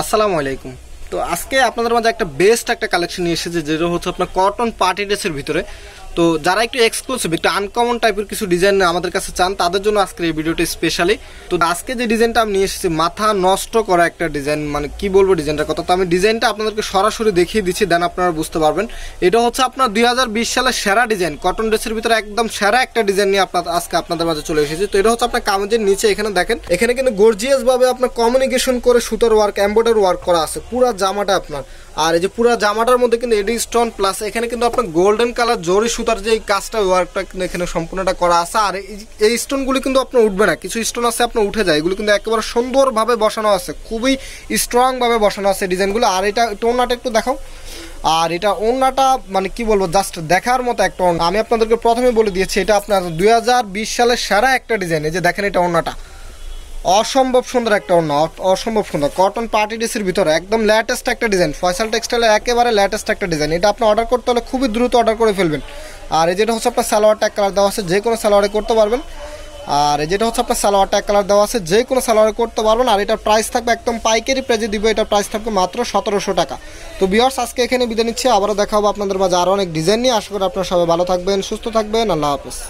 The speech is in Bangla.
আসসালামু আলাইকুম তো আজকে আপনাদের মাঝে একটা বেস্ট একটা কালেকশন নিয়ে এসেছে যেটা হচ্ছে আপনার কটন পার্টি ড্রেসের ভিতরে তো যারা একটু এক্সক্লুসিভ একটু আনকমন টাইপের কিছু ডিজাইন আমাদের কাছে চান তাদের জন্য আজকের এই ভিডিওটি স্পেশালি তো আজকে যে ডিজাইনটা আমি নিয়ে এসেছি মাথা নষ্ট করা একটা ডিজাইন মানে কি বলবো ডিজাইনটার কথা তো আমি ডিজাইনটা আপনাদেরকে সরাসরি দেখিয়ে দিচ্ছি দেন আপনারা বুঝতে পারবেন এটা হচ্ছে আপনার দুই সালের সেরা ডিজাইন কটন ড্রেসের ভিতরে একদম সেরা একটা ডিজাইন নিয়ে আপনার আজকে আপনাদের মাঝে চলে এসেছি তো এটা হচ্ছে আপনার কামেজের নিচে এখানে দেখেন এখানে কিন্তু গর্জিয়াসভাবে আপনার কমিউনিকেশন করে সুতোর ওয়ার্ক এম্বয়ডার ওয়ার্ক করা আছে পুরো জামাটা আপনার আর এই যে পুরো জামাটার মধ্যে কিন্তু এডি স্টোন প্লাস এখানে কিন্তু আপনার গোল্ডেন কালার জরি সুতার যে কাজটা ওয়ার্কটা কিন্তু এখানে সম্পূর্ণটা করা আছে আর এই স্টোনগুলি কিন্তু আপনার উঠবে না কিছু স্টোন আছে আপনার উঠে যায় এগুলো কিন্তু একেবারে সুন্দরভাবে বসানো আছে খুবই স্ট্রংভাবে বসানো আছে ডিজাইনগুলো আর এটা টোনাটা একটু দেখাও আর এটা ওনাটা মানে কি বলবো জাস্ট দেখার মতো একটা ওনা আমি আপনাদেরকে প্রথমে বলে দিয়েছি এটা আপনার দুই সালের সারা একটা ডিজাইন এই যে দেখেন এটা ওনাটা অসম্ভব সুন্দর একটা ওড়না অসম্ভব সুন্দর কটন পার্টি ডিসির ভিতরে একদম ল্যাটেস্ট একটা ডিজাইন ফয়সাল টেক্সটাইলের একেবারে ল্যাটেস্ট একটা ডিজাইন এটা আপনি অর্ডার করতে হলে খুবই দ্রুত অর্ডার করে ফেলবেন আর এই যেটা হচ্ছে আপনার সালোয়ার এক কালার দেওয়া আছে যে কোনো সালোয়ারে করতে পারবেন আর এই যেটা হচ্ছে আপনার সালোয়ার এক কালার দেওয়া আছে যে কোনো সালোয়ারে করতে পারবেন আর এটা প্রাইস থাকবে একদম পাইকারি প্রাইজে দিব এটা প্রাইস থাকবে মাত্র সতেরোশো টাকা তো বিয়ার্স আজকে এখানে বিদায় নিচ্ছি আবারও দেখা হবে আপনাদের মাঝে আরও অনেক ডিজাইন নিয়ে আশা করি আপনারা সবাই ভালো থাকবেন সুস্থ থাকবেন আল্লাহ হাফেজ